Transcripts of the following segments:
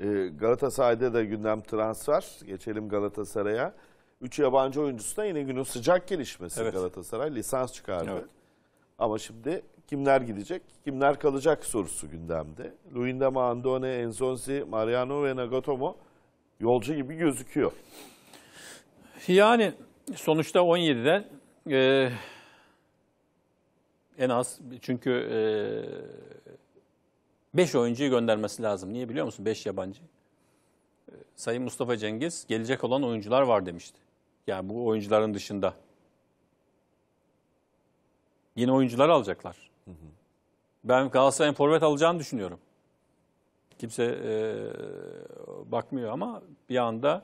Ee, Galatasaray'da da gündem transfer. Geçelim Galatasaray'a. Üç yabancı oyuncusu da yine günün sıcak gelişmesi evet. Galatasaray. Lisans çıkardı. Evet. Ama şimdi kimler gidecek, kimler kalacak sorusu gündemde. Luindama, Andone, Enzonzi, Mariano ve Nagatomo yolcu gibi gözüküyor. Yani sonuçta 17'den e, en az çünkü e, 5 oyuncuyu göndermesi lazım. Niye biliyor musun? 5 yabancı. Ee, Sayın Mustafa Cengiz gelecek olan oyuncular var demişti. Yani bu oyuncuların dışında. Yeni oyuncular alacaklar. Hı hı. Ben Galatasaray'ın forvet alacağını düşünüyorum. Kimse e, bakmıyor ama bir anda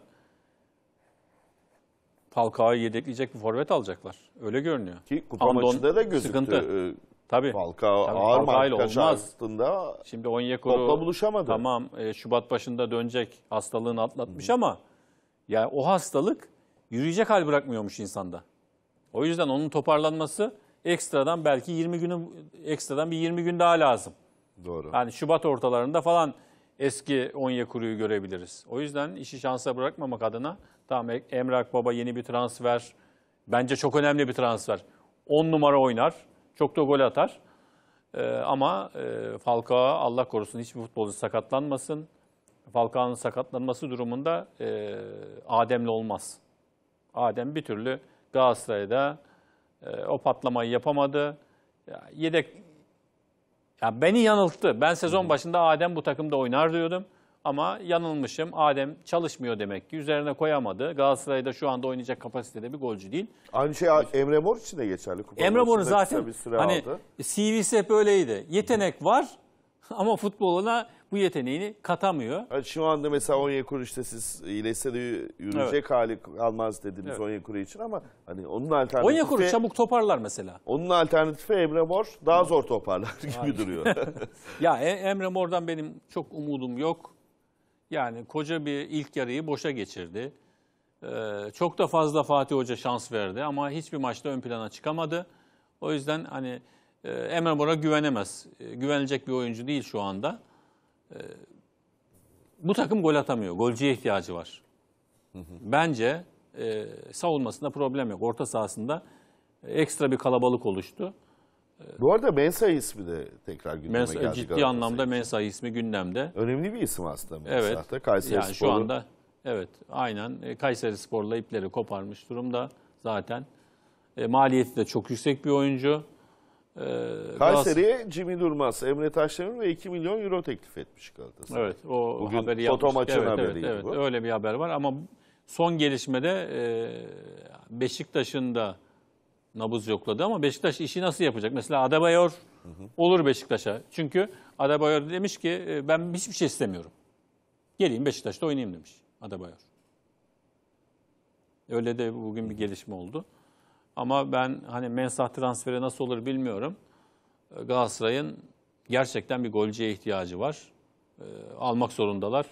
Falcao'yu yedekleyecek bir forvet alacaklar. Öyle görünüyor. Ki kupa Andon, maçında da gözüktü. Sıkıntı. Ee, Tabii. Falcao Tabii, ağır Falcao marka şartında Şimdi Onyekuru topla buluşamadı. Tamam e, Şubat başında dönecek hastalığını atlatmış Hı. ama yani o hastalık yürüyecek hal bırakmıyormuş insanda. O yüzden onun toparlanması ekstradan belki 20 günün ekstradan bir 20 gün daha lazım. Doğru. Yani Şubat ortalarında falan eski Onyekuru'yu görebiliriz. O yüzden işi şansa bırakmamak adına tamam Emrak Baba yeni bir transfer. Bence çok önemli bir transfer. 10 numara oynar. Çok da gol atar. Ee, ama e, Falcao Allah korusun hiçbir futbolcu sakatlanmasın. Falcao'nun sakatlanması durumunda e, Adem'le olmaz. Adem bir türlü Galatasaray'da e, o patlamayı yapamadı. Ya, yedek ya beni yanılttı. Ben sezon başında Adem bu takımda oynar diyordum. Ama yanılmışım. Adem çalışmıyor demek ki. Üzerine koyamadı. Galatasaray'da şu anda oynayacak kapasitede bir golcü değil. Aynı şey Emre Mor için de geçerli. Kupa Emre Mor zaten bir hani aldı. CV'si hep öyleydi. Yetenek var ama futboluna bu yeteneğini katamıyor. Yani şu anda mesela Onyekuru işte siz iyileşse de yürüyecek Evet. hali kalmaz dediğimiz Evet. Onyekuru için ama hani onun alternatifi... Onyekuru çabuk toparlar mesela. Onun alternatifi Emre Mor daha zor toparlar gibi duruyor. Ya e, Emre Mor'dan benim çok umudum yok. Yani koca bir ilk yarıyı boşa geçirdi. Ee, çok da fazla Fatih Hoca şans verdi ama hiçbir maçta ön plana çıkamadı. O yüzden hani e, Emre Mor'a güvenemez. E, güvenilecek bir oyuncu değil şu anda. E, bu takım gol atamıyor. Golcüye ihtiyacı var. Bence e, savunmasında problem yok. Orta sahasında e, ekstra bir kalabalık oluştu. Bu arada Mensa ismi de tekrar gündeme Mensa, geldi. Ciddi anlamda Mensa ismi gündemde. Önemli bir isim aslında Mensah'ta. Evet. Kayseri yani Sporu. şu anda evet aynen e, Kayseri Spor'la ipleri koparmış durumda zaten. E, maliyeti de çok yüksek bir oyuncu. E, Kayseri'ye Ras... Jimmy Durmaz, Emre Taşdemir ve 2 milyon euro teklif etmiş Galatasaray. Evet o Bugün haberi yapmış. Bugün maçın evet, haberiydi evet, evet, bu. Öyle bir haber var ama son gelişmede e, Beşiktaş'ın da nabız yokladı ama Beşiktaş işi nasıl yapacak? Mesela Adebayor olur Beşiktaş'a. Çünkü Adebayor demiş ki e, ben hiçbir şey istemiyorum. Geleyim Beşiktaş'ta oynayayım demiş Adebayor. Öyle de bugün bir gelişme oldu. Ama ben hani mensah transferi nasıl olur bilmiyorum. E, Galatasaray'ın gerçekten bir golcüye ihtiyacı var. E, almak zorundalar.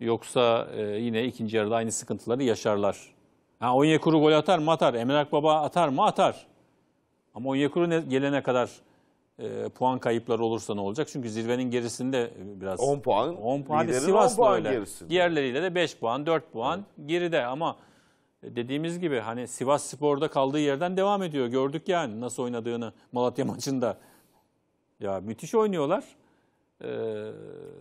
Yoksa yine ikinci yarıda aynı sıkıntıları yaşarlar Ha, Onyekuru gol atar mı atar. Emre Akbaba atar mı atar. Ama Onyekuru ne, gelene kadar e, puan kayıpları olursa ne olacak? Çünkü zirvenin gerisinde e, biraz 10 puan. 10 puan. Hadi Sivas 10 öyle. Gerisinde. Diğerleriyle de 5 puan, 4 puan evet. geride ama e, dediğimiz gibi hani Sivas Spor'da kaldığı yerden devam ediyor. Gördük yani nasıl oynadığını Malatya maçında. Ya müthiş oynuyorlar. Ee,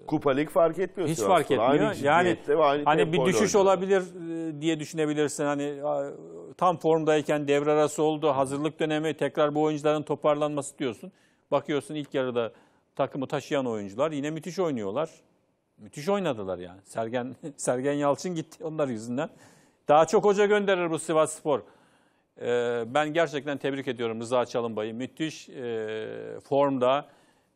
Kupa Lig fark etmiyor. Hiç fark etmiyor. Aynı yani aynı hani bir düşüş oynuyor. olabilir e, diye düşünebilirsin. Hani tam formdayken devre arası oldu, hazırlık dönemi, tekrar bu oyuncuların toparlanması diyorsun. Bakıyorsun ilk yarıda takımı taşıyan oyuncular yine müthiş oynuyorlar. Müthiş oynadılar yani. Sergen Sergen Yalçın gitti onlar yüzünden. Daha çok hoca gönderir bu Sivas Spor. Ee, ben gerçekten tebrik ediyorum Rıza Çalınbay'ı. Müthiş e, formda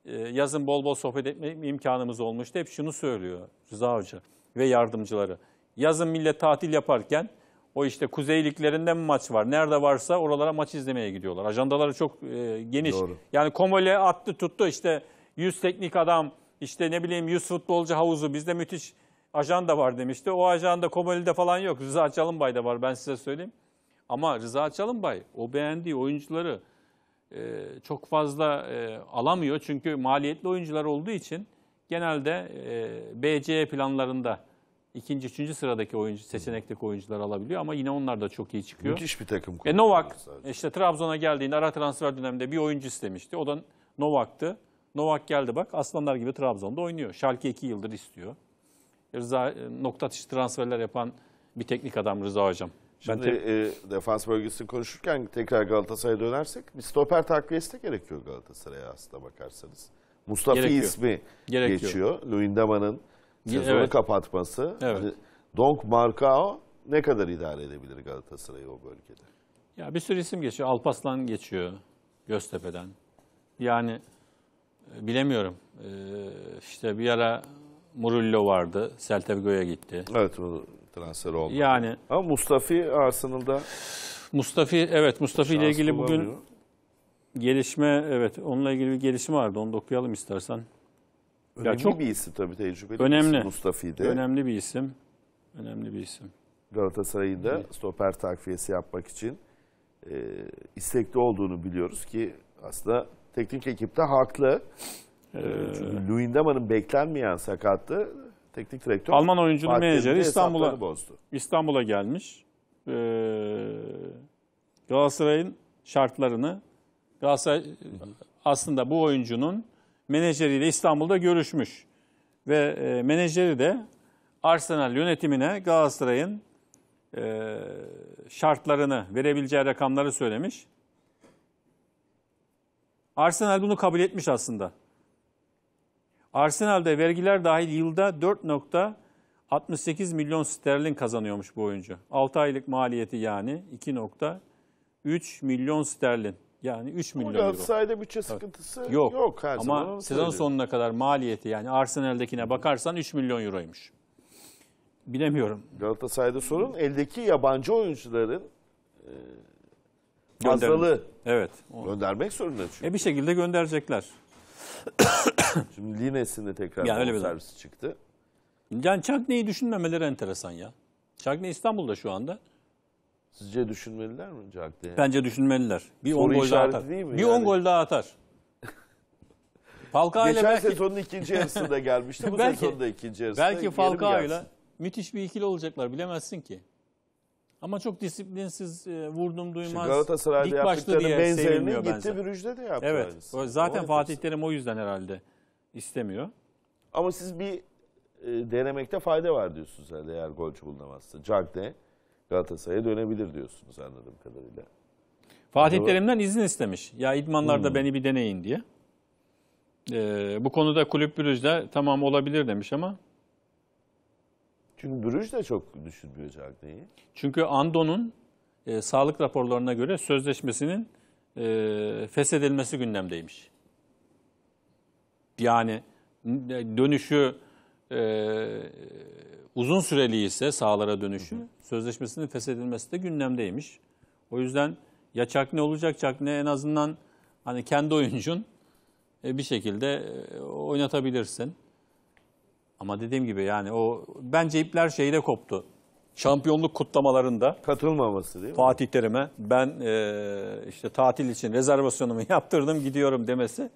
e, yazın bol bol sohbet etme imkanımız olmuştu. Hep şunu söylüyor Rıza Hoca ve yardımcıları. Yazın millet tatil yaparken o işte kuzeyliklerinde mi maç var? Nerede varsa oralara maç izlemeye gidiyorlar. Ajandaları çok e, geniş. Doğru. Yani Komole attı tuttu işte 100 teknik adam, işte ne bileyim 100 futbolcu havuzu bizde müthiş ajanda var demişti. O ajanda Komole'de falan yok. Rıza Çalınbay'da var ben size söyleyeyim. Ama Rıza Çalınbay o beğendiği oyuncuları e, çok fazla e, alamıyor. Çünkü maliyetli oyuncular olduğu için genelde e, BC planlarında ikinci, üçüncü sıradaki oyuncu, seçenekteki oyuncular alabiliyor ama yine onlar da çok iyi çıkıyor. Müthiş bir takım. E Novak işte Trabzon'a geldiğinde ara transfer döneminde bir oyuncu istemişti. O da Novak'tı. Novak geldi bak aslanlar gibi Trabzon'da oynuyor. Şalke iki yıldır istiyor. Rıza e, nokta atışı transferler yapan bir teknik adam Rıza Hocam. Şimdi ben e, defans bölgesini konuşurken tekrar Galatasaray'a dönersek bir stoper takviyesi de gerekiyor Galatasaray'a aslında bakarsanız. Mustafa gerekiyor. ismi gerekiyor. geçiyor. Luindama'nın sezonu evet. kapatması. Evet. Hani Donk Marcao ne kadar idare edebilir Galatasaray'ı o bölgede? Ya bir sürü isim geçiyor. Alpaslan geçiyor Göztepe'den. Yani e, bilemiyorum. Ee, işte bir ara Murillo vardı. Celta gitti. Evet transferi olmadı. Yani ama Mustafi Arsenal'da Mustafi evet Mustafi ile ilgili bugün gelişme evet onunla ilgili bir gelişme vardı. Onu da okuyalım istersen. Önemli ya çok bir isim tabii tecrübeli. Önemli. Isim Mustafi'de. Önemli bir isim. Önemli bir isim. Galatasaray'ın da stoper takviyesi yapmak için e, istekli olduğunu biliyoruz ki aslında teknik ekipte haklı. Ee, Çünkü Luyendama'nın beklenmeyen sakatlığı teknik direktör. Alman oyuncunun menajeri İstanbul'a İstanbul'a gelmiş. Ee, Galatasaray'ın şartlarını Galatasaray aslında bu oyuncunun menajeriyle İstanbul'da görüşmüş. Ve e, menajeri de Arsenal yönetimine Galatasaray'ın e, şartlarını, verebileceği rakamları söylemiş. Arsenal bunu kabul etmiş aslında. Arsenal'de vergiler dahil yılda 4.68 milyon sterlin kazanıyormuş bu oyuncu. 6 aylık maliyeti yani 2.3 milyon sterlin. Yani 3 milyon euro. Galatasaray'da bütçe sıkıntısı yok. yok her Ama zaman sezon söylüyorum. sonuna kadar maliyeti yani Arsenal'dekine bakarsan 3 milyon euroymuş. Bilemiyorum. Galatasaray'da sorun eldeki yabancı oyuncuların e, fazlalığı. Evet. Göndermek zorunda çünkü. E bir şekilde gönderecekler. Şimdi Lines'in de tekrar yani öyle bir servisi çıktı. Yani Çakne'yi düşünmemeleri enteresan ya. Çakne İstanbul'da şu anda. Sizce düşünmeliler mi Cagney'i? Bence düşünmeliler. Bir Soru 10 gol daha atar. Değil mi bir yani? gol daha atar. Falcao ile belki... sezonun ikinci yarısında gelmişti. Bu belki, sezonda ikinci yarısında Belki Falcao ile müthiş bir ikili olacaklar bilemezsin ki. Ama çok disiplinsiz e, vurdum duymaz. Şimdi Galatasaray'da dik başlı diye benzerini gitti bir Virüj'de de yaptı. Evet. Aynısı. Zaten Fatih Terim o yüzden herhalde istemiyor. Ama siz bir e, denemekte fayda var diyorsunuz herhalde eğer golcü bulunamazsa. de Galatasaray'a dönebilir diyorsunuz anladığım kadarıyla. Fatih Ama... Terim'den izin istemiş. Ya idmanlarda hmm. beni bir deneyin diye. Ee, bu konuda kulüp Brüj'de tamam olabilir demiş ama çünkü Bruges de çok düşünmüyor Cagney'i. Çünkü Ando'nun e, sağlık raporlarına göre sözleşmesinin e, feshedilmesi gündemdeymiş. Yani e, dönüşü e, uzun süreli ise sahalara dönüşü hı hı. sözleşmesinin feshedilmesi de gündemdeymiş. O yüzden ya Çakne olacak Çakne en azından hani kendi oyuncun e, bir şekilde e, oynatabilirsin. Ama dediğim gibi yani o bence ipler şeyde koptu. Şampiyonluk kutlamalarında Katılmaması değil mi? Fatih Terim'e ben e, işte tatil için rezervasyonumu yaptırdım gidiyorum demesi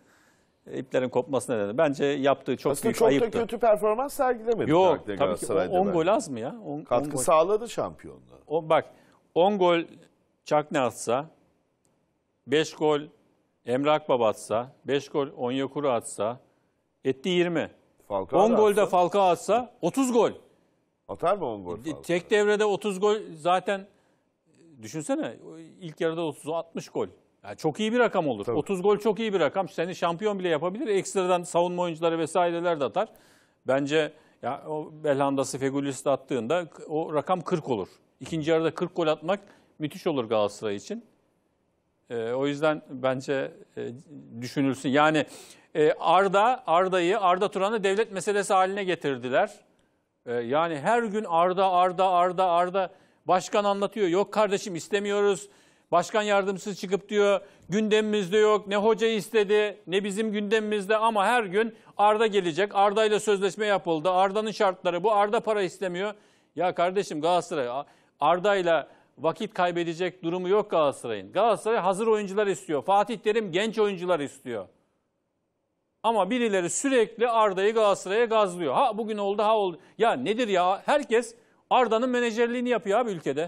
e, iplerin kopması nedeni. Bence yaptığı çok Aslında büyük çok ayıptı. da kötü performans sergilemedi. Yok tabii ki Galatasaray'da 10 gol az mı ya? On- Katkı gol. sağladı şampiyonluğa. O, bak 10 gol Çakne atsa, 5 gol Emre Akbaba atsa, 5 gol Onyekuru atsa, etti 20. Falcao 10 golde falka atsa 30 gol. Atar mı 10 gol? Falcao? Tek devrede 30 gol zaten düşünsene ilk yarıda 30 60 gol. Yani çok iyi bir rakam olur. Tabii. 30 gol çok iyi bir rakam. Seni şampiyon bile yapabilir. Ekstradan savunma oyuncuları vesaireler de atar. Bence ya o Belhanda'sı Fegulis'i attığında o rakam 40 olur. İkinci yarıda 40 gol atmak müthiş olur Galatasaray için. E, o yüzden bence e, düşünülsün. Yani e, Arda, Arda'yı, Arda Turan'ı devlet meselesi haline getirdiler. E, yani her gün Arda, Arda, Arda, Arda başkan anlatıyor. Yok kardeşim istemiyoruz. Başkan yardımcısı çıkıp diyor gündemimizde yok. Ne hoca istedi ne bizim gündemimizde ama her gün Arda gelecek. Arda ile sözleşme yapıldı. Arda'nın şartları bu. Arda para istemiyor. Ya kardeşim Galatasaray Arda ile vakit kaybedecek durumu yok Galatasaray'ın. Galatasaray hazır oyuncular istiyor. Fatih Terim genç oyuncular istiyor. Ama birileri sürekli Arda'yı Galatasaray'a gazlıyor. Ha bugün oldu ha oldu. Ya nedir ya? Herkes Arda'nın menajerliğini yapıyor abi ülkede.